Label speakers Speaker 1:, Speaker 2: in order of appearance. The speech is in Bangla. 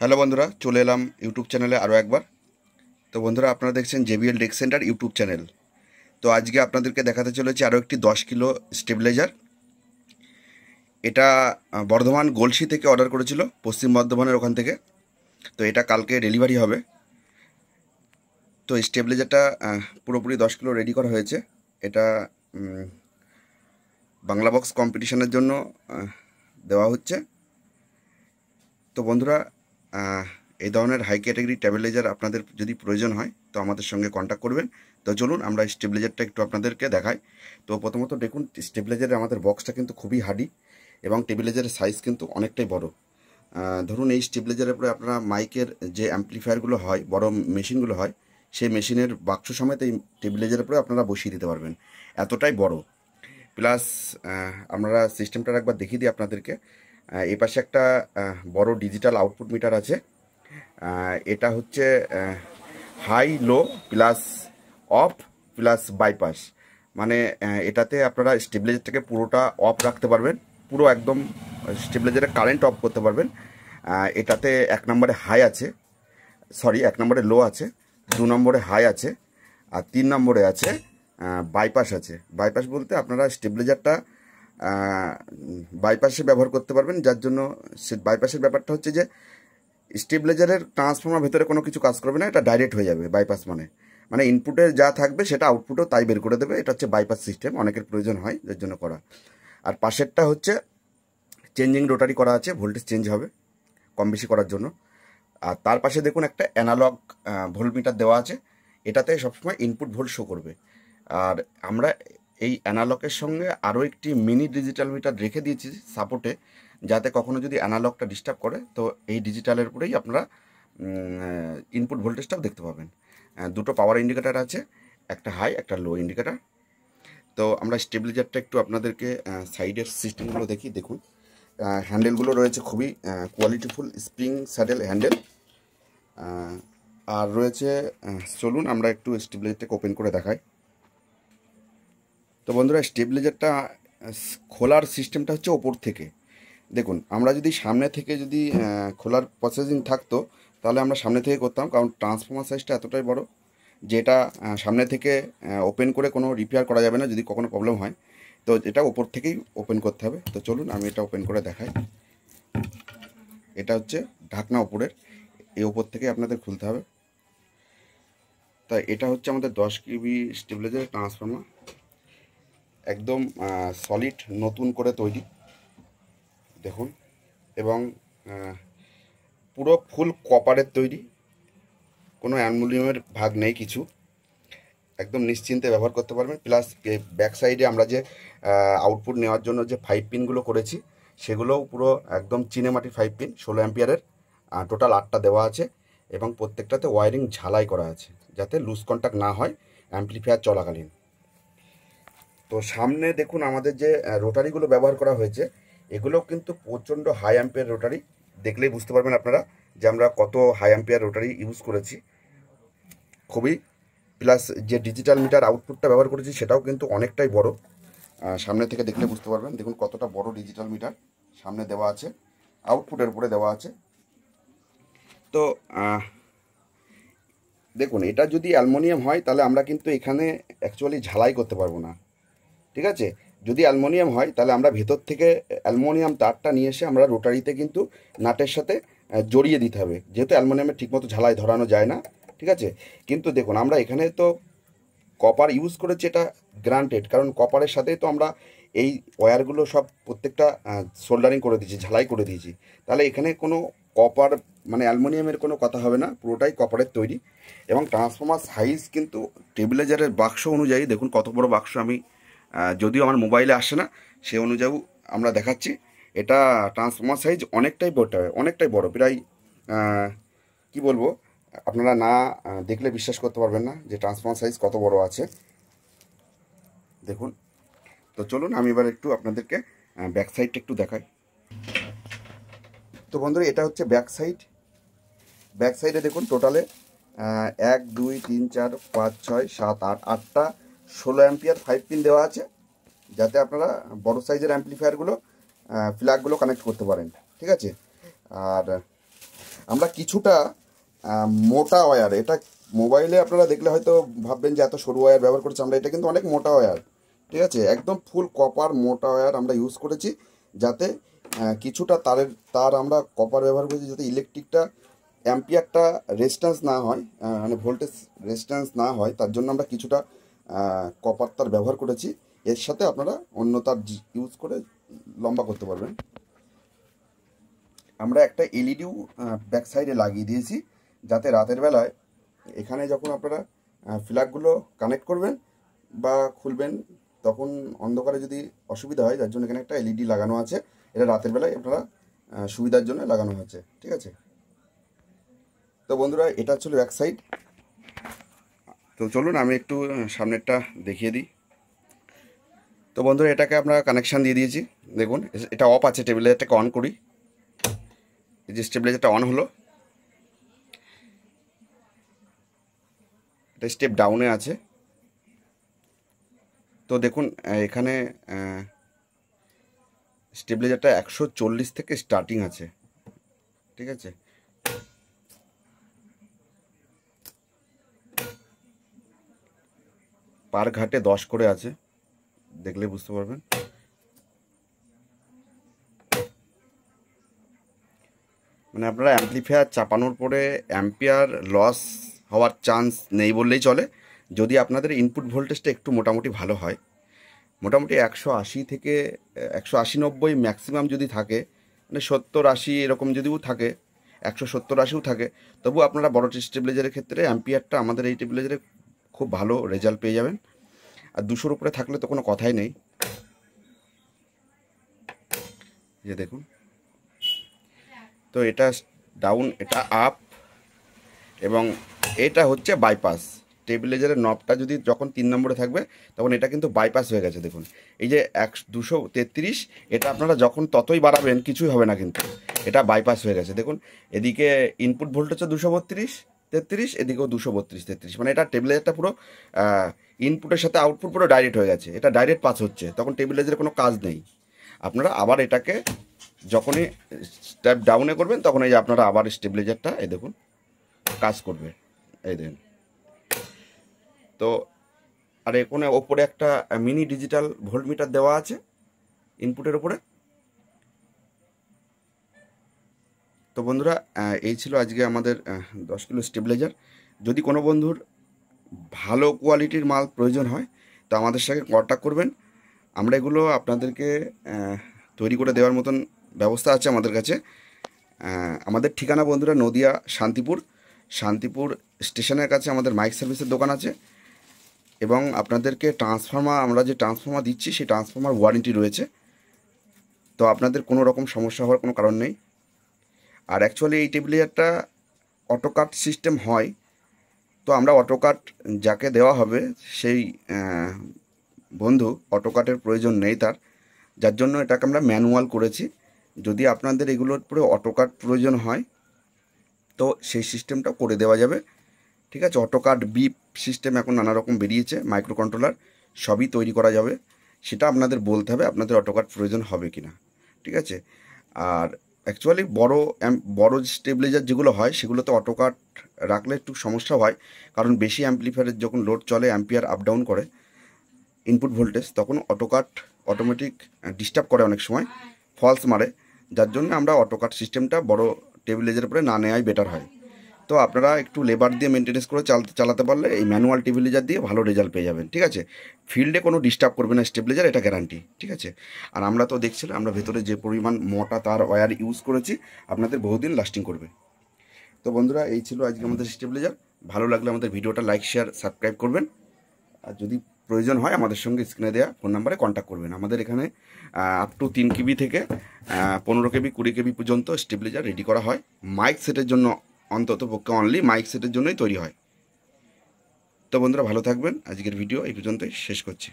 Speaker 1: হ্যালো বন্ধুরা চলে এলাম ইউটিউব চ্যানেলে আরও একবার তো বন্ধুরা আপনারা দেখছেন JBL deck centre YouTube channel তো আজকে আপনাদেরকে দেখাতে চলেছি আরও একটি দশ কিলো স্টেবিলাইজার এটা বর্ধমান গোলসি থেকে অর্ডার করেছিল পশ্চিম বর্ধমানের ওখান থেকে তো এটা কালকে ডেলিভারি হবে তো স্টেবিলাইজারটা পুরোপুরি দশ কিলো রেডি করা হয়েছে এটা বাংলা বক্স কম্পিটিশনের জন্য দেওয়া হচ্ছে তো বন্ধুরা এই ধরনের হাই ক্যাটাগরি স্টেবিলাইজার আপনাদের যদি প্রয়োজন হয় তো আমাদের সঙ্গে কন্ট্যাক্ট করবেন তো চলুন আমরা স্টেবিলাইজারটা একটু আপনাদেরকে দেখাই তো প্রথমত দেখুন স্টেবিলাইজারের আমাদের বক্সটা কিন্তু খুবই হার্ডি এবং স্টেবিলাইজারের সাইজ কিন্তু অনেকটাই বড় ধরুন এই স্টেবিলাইজারের উপরে আপনারা মাইকের যে অ্যাম্প্লিফায়ারগুলো হয় বড় মেশিনগুলো হয় সেই মেশিনের বাক্স সমেত এই স্টেবিলাইজারের উপরে আপনারা বসিয়ে দিতে পারবেন এতটাই বড় প্লাস আমরা সিস্টেমটা একবার দেখিয়ে দিই আপনাদেরকে এই পাশে একটা বড় ডিজিটাল আউটপুট মিটার আছে এটা হচ্ছে high low plus off plus bypass মানে এটাতে আপনারা স্টেবিলাইজারটাকে পুরোটা অফ রাখতে পারবেন পুরো একদম স্টেবিলাইজারে কারেন্ট অফ করতে পারবেন এটাতে এক নম্বরে হাই আছে সরি এক নম্বরে লো আছে দু নম্বরে হাই আছে আর তিন নম্বরে আছে বাইপাস আছে বাইপাস বলতে আপনারা স্টেবিলাইজারটা বাইপাসে ব্যবহার করতে পারবেন যার জন্য সে বাইপাসের ব্যাপারটা হচ্ছে যে স্টেবিলাইজারের ট্রান্সফর্মার ভেতরে কোনো কিছু কাজ করবে না এটা ডাইরেক্ট হয়ে যাবে বাইপাস মানে মানে ইনপুটে যা থাকবে সেটা আউটপুটও তাই বের করে দেবে এটা হচ্ছে বাইপাস সিস্টেম অনেকের প্রয়োজন হয় যার জন্য করা আর পাশেরটা হচ্ছে চেঞ্জিং রোটারি করা আছে ভোল্টেজ চেঞ্জ হবে কম বেশি করার জন্য আর তার পাশে দেখুন একটা অ্যানালগ ভোল্টমিটার দেওয়া আছে এটাতে সবসময় ইনপুট ভোল্ট শো করবে আর আমরা এই অ্যানালকের সঙ্গে আরও একটি মিনি ডিজিটাল মিটার রেখে দিয়েছি সাপোর্টে যাতে কখনো যদি অ্যানালকটা ডিস্টার্ব করে তো এই ডিজিটালের উপরেই আপনারা ইনপুট ভোল্টেজটাও দেখতে পাবেন দুটো পাওয়ার ইন্ডিকেটার আছে একটা হাই একটা লো ইন্ডিকেটার তো আমরা স্টেবিলাইজারটা একটু আপনাদেরকে সাইডের সিস্টেমগুলো দেখি দেখুন হ্যান্ডেলগুলো রয়েছে খুবই কোয়ালিটিফুল স্প্রিং স্যাডেল হ্যান্ডেল আর রয়েছে চলুন আমরা একটু স্টেবিলাইজারটাকে ওপেন করে দেখাই তো বন্ধুরা স্টেবিলাইজারটা খোলার সিস্টেমটা হচ্ছে ওপর থেকে দেখুন আমরা যদি সামনে থেকে যদি খোলার প্রসেসিং থাকতো তাহলে আমরা সামনে থেকে করতাম কারণ ট্রান্সফর্মার সাইজটা এতটাই বড় যেটা সামনে থেকে ওপেন করে কোনো রিপেয়ার করা যাবে না যদি কখনো প্রবলেম হয় তো এটা ওপর থেকেই ওপেন করতে হবে তো চলুন আমি এটা ওপেন করে দেখাই এটা হচ্ছে ঢাকনা ওপরের এই ওপর থেকে আপনাদের খুলতে হবে তাই এটা হচ্ছে আমাদের দশ কেবি স্টেবিলাইজার ট্রান্সফর্মার একদম সলিড নতুন করে তৈরি দেখুন এবং পুরো ফুল কপারের তৈরি কোনো অ্যালমুনিয়ামের ভাগ নেই কিছু একদম নিশ্চিন্তে ব্যবহার করতে পারবেন প্লাস ব্যাক সাইডে আমরা যে আউটপুট নেওয়ার জন্য যে ফাইভ পিনগুলো করেছি সেগুলোও পুরো একদম চিনেমাটি ফাইভ পিন ষোলো অ্যাম্পিয়ারের টোটাল আটটা দেওয়া আছে এবং প্রত্যেকটাতে ওয়ারিং ঝালাই করা আছে যাতে লুজ কন্ট্যাক্ট না হয় অ্যাম্পলিফায়ার চলাকালীন তো সামনে দেখুন আমাদের যে রোটারিগুলো ব্যবহার করা হয়েছে এগুলো কিন্তু প্রচণ্ড হাই অ্যাম্পিয়ার রোটারি দেখলেই বুঝতে পারবেন আপনারা যে আমরা কত হাই অ্যাম্পিয়ার রোটারি ইউজ করেছি খুবই প্লাস যে ডিজিটাল মিটার আউটপুটটা ব্যবহার করেছি সেটাও কিন্তু অনেকটাই বড় সামনে থেকে দেখলে বুঝতে পারবেন দেখুন কতটা বড় ডিজিটাল মিটার সামনে দেওয়া আছে আউটপুটের উপরে দেওয়া আছে তো দেখুন এটা যদি অ্যালমোনিয়াম হয় তাহলে আমরা কিন্তু এখানে অ্যাকচুয়ালি ঝালাই করতে পারবো না ঠিক আছে যদি অ্যালমোনিয়াম হয় তাহলে আমরা ভেতর থেকে অ্যালমোনিয়াম তারটা নিয়ে এসে আমরা রোটারিতে কিন্তু নাটের সাথে জড়িয়ে দিতে হবে যেহেতু অ্যালমোনিয়ামের ঠিকমতো ঝালাই ধরানো যায় না ঠিক আছে কিন্তু দেখুন আমরা এখানে তো কপার ইউজ করেছি এটা গ্রান্টেড কারণ কপারের সাথেই তো আমরা এই ওয়্যারগুলো সব প্রত্যেকটা সোল্ডারিং করে দিয়েছি ঝালাই করে দিয়েছি তাহলে এখানে কোনো কপার মানে অ্যালমোনিয়ামের কোনো কথা হবে না পুরোটাই কপারের তৈরি এবং ট্রান্সফর্মার সাইজ কিন্তু টেবিলাইজারের বাক্স অনুযায়ী দেখুন কত বড় বাক্স আমি যদিও আমার মোবাইলে আসে না সে অনুযায়ী আমরা দেখাচ্ছি এটা ট্রান্সফর্মার সাইজ অনেকটাই বড় অনেকটাই বড় প্রায় কি বলবো আপনারা না দেখলে বিশ্বাস করতে পারবেন না যে ট্রান্সফর্মার সাইজ কত বড় আছে দেখুন তো চলুন আমি এবার একটু আপনাদেরকে ব্যাক সাইডটা একটু দেখাই তো বন্ধুরা এটা হচ্ছে ব্যাক সাইড ব্যাক সাইডে দেখুন টোটালে এক দুই তিন চার পাঁচ ছয় সাত আট আটটা ষোলো অ্যাম্পিয়ার ফাইভ পিন দেওয়া আছে যাতে আপনারা বড় সাইজের অ্যাম্পলিফায়ারগুলো ফ্ল্যাগগুলো কানেক্ট করতে পারেন ঠিক আছে আর আমরা কিছুটা মোটা ওয়্যার এটা মোবাইলে আপনারা দেখলে হয়তো ভাববেন যে এত সরু ওয়্যার ব্যবহার করেছি আমরা এটা কিন্তু অনেক মোটা ওয়্যার ঠিক আছে একদম ফুল কপার মোটা ওয়্যার আমরা ইউজ করেছি যাতে কিছুটা তারের তার আমরা কপার ব্যবহার করেছি যাতে ইলেকট্রিকটা অ্যাম্পিয়ারটা রেজিস্ট্যান্স না হয় মানে ভোল্টেজ রেজিস্ট্যান্স না হয় তার জন্য আমরা কিছুটা কপার তার ব্যবহার করেছি এর সাথে আপনারা অন্য তার ইউজ করে লম্বা করতে পারবেন আমরা একটা এলইডিও ব্যাক সাইডে লাগিয়ে দিয়েছি যাতে রাতের বেলায় এখানে যখন আপনারা ফ্ল্যাগগুলো কানেক্ট করবেন বা খুলবেন তখন অন্ধকারে যদি অসুবিধা হয় যার জন্য এখানে একটা এলইডি লাগানো আছে এটা রাতের বেলায় আপনারা সুবিধার জন্য লাগানো হয়েছে ঠিক আছে তো বন্ধুরা এটা ছিল এক সাইড তো চলুন আমি একটু সামনেরটা দেখিয়ে দিই তো বন্ধুরা এটাকে আমরা কানেকশান দিয়ে দিয়েছি দেখুন এটা অফ আছে স্টেবিলাইজারটাকে অন করি এই যে স্টেবিলাইজারটা অন হলো এটা স্টেপ ডাউনে আছে তো দেখুন এখানে স্টেবিলাইজারটা একশো থেকে স্টার্টিং আছে ঠিক আছে পার ঘাটে দশ করে আছে দেখলে বুঝতে পারবেন মানে আপনারা অ্যাম্পলিফায়ার চাপানোর পরে অ্যাম্পিয়ার লস হওয়ার চান্স নেই বললেই চলে যদি আপনাদের ইনপুট ভোল্টেজটা একটু মোটামুটি ভালো হয় মোটামুটি একশো আশি থেকে একশো আশি নব্বই ম্যাক্সিমাম যদি থাকে মানে সত্তর আশি এরকম যদিও থাকে একশো সত্তর আশিও থাকে তবু আপনারা বড় স্টেবিলাইজারের ক্ষেত্রে অ্যাম্পিয়ারটা আমাদের এই স্টেবিলাইজারে খুব ভালো রেজাল্ট পেয়ে যাবেন আর দুশোর উপরে থাকলে তো কোনো কথাই নেই যে দেখুন তো এটা ডাউন এটা আপ এবং এটা হচ্ছে বাইপাস স্টেবিলাইজারের নবটা যদি যখন তিন নম্বরে থাকবে তখন এটা কিন্তু বাইপাস হয়ে গেছে দেখুন এই যে এক দুশো তেত্রিশ এটা আপনারা যখন ততই বাড়াবেন কিছুই হবে না কিন্তু এটা বাইপাস হয়ে গেছে দেখুন এদিকে ইনপুট ভোল্টেজ হচ্ছে দুশো বত্রিশ তেত্রিশ এদিকেও দুশো বত্রিশ তেত্রিশ মানে এটা টেবিলাইজারটা পুরো ইনপুটের সাথে আউটপুট পুরো ডাইরেক্ট হয়ে গেছে এটা ডাইরেক্ট পাস হচ্ছে তখন টেবিলাইজারের কোনো কাজ নেই আপনারা আবার এটাকে যখনই স্টেপ ডাউনে করবেন তখন এই যে আপনারা আবার স্টেবিলাইজারটা এই দেখুন কাজ করবে এই দেখুন তো আর এখানে ওপরে একটা মিনি ডিজিটাল ভোল্টমিটার দেওয়া আছে ইনপুটের ওপরে তো বন্ধুরা এই ছিল আজকে আমাদের দশ কিলো স্টেবিলাইজার যদি কোনো বন্ধুর ভালো কোয়ালিটির মাল প্রয়োজন হয় তো আমাদের সঙ্গে কন্ট্যাক্ট করবেন আমরা এগুলো আপনাদেরকে তৈরি করে দেওয়ার মতন ব্যবস্থা আছে আমাদের কাছে আমাদের ঠিকানা বন্ধুরা নদিয়া শান্তিপুর শান্তিপুর স্টেশনের কাছে আমাদের মাইক সার্ভিসের দোকান আছে এবং আপনাদেরকে ট্রান্সফর্মার আমরা যে ট্রান্সফর্মার দিচ্ছি সেই ট্রান্সফর্মার ওয়ারেন্টি রয়েছে তো আপনাদের কোনো রকম সমস্যা হওয়ার কোনো কারণ নেই আর অ্যাকচুয়ালি এই টেবিল চেয়ারটা অটোকাট সিস্টেম হয় তো আমরা অটোকাট যাকে দেওয়া হবে সেই বন্ধু অটোকাটের প্রয়োজন নেই তার যার জন্য এটাকে আমরা ম্যানুয়াল করেছি যদি আপনাদের এগুলোর পরে অটোকাট প্রয়োজন হয় তো সেই সিস্টেমটা করে দেওয়া যাবে ঠিক আছে অটোকাট বিপ সিস্টেম এখন নানা রকম বেরিয়েছে মাইক্রো কন্ট্রোলার সবই তৈরি করা যাবে সেটা আপনাদের বলতে হবে আপনাদের অটোকাট প্রয়োজন হবে কি না ঠিক আছে আর অ্যাকচুয়ালি বড় বড় স্টেবিলাইজার যেগুলো হয় সেগুলোতে অটোকাট রাখলে একটু সমস্যা হয় কারণ বেশি অ্যাম্পলিফায়ারের যখন লোড চলে অ্যাম্পিয়ার আপ ডাউন করে ইনপুট ভোল্টেজ তখন অটোকাট অটোমেটিক ডিস্টার্ব করে অনেক সময় ফলস মারে যার জন্য আমরা অটোকাট সিস্টেমটা বড় টেবিলাইজার উপরে না নেওয়াই বেটার হয় তো আপনারা একটু লেবার দিয়ে মেনটেনেন্স করে চালাতে পারলে এই ম্যানুয়াল টেবিলাইজার দিয়ে ভালো রেজাল্ট পেয়ে যাবেন ঠিক আছে ফিল্ডে কোনো ডিস্টার্ব করবে না স্টেবিলাইজার এটা গ্যারান্টি ঠিক আছে আর আমরা তো দেখছিলাম আমরা ভেতরে যে পরিমাণ মোটা তার ওয়ার ইউজ করেছি আপনাদের বহুদিন লাস্টিং করবে তো বন্ধুরা এই ছিল আজকে আমাদের স্টেবিলাইজার ভালো লাগলে আমাদের ভিডিওটা লাইক শেয়ার সাবস্ক্রাইব করবেন আর যদি প্রয়োজন হয় আমাদের সঙ্গে স্ক্রিনে দেওয়া ফোন নাম্বারে কন্ট্যাক্ট করবেন আমাদের এখানে আপ টু তিন কেবি থেকে পনেরো কেবি কুড়ি কেবি পর্যন্ত স্টেবিলাইজার রেডি করা হয় মাইক সেটের জন্য অন্তত পক্ষে অনলি মাইক সেটের জন্যই তৈরি হয় তো বন্ধুরা ভালো থাকবেন আজকের ভিডিও এই পর্যন্তই শেষ করছি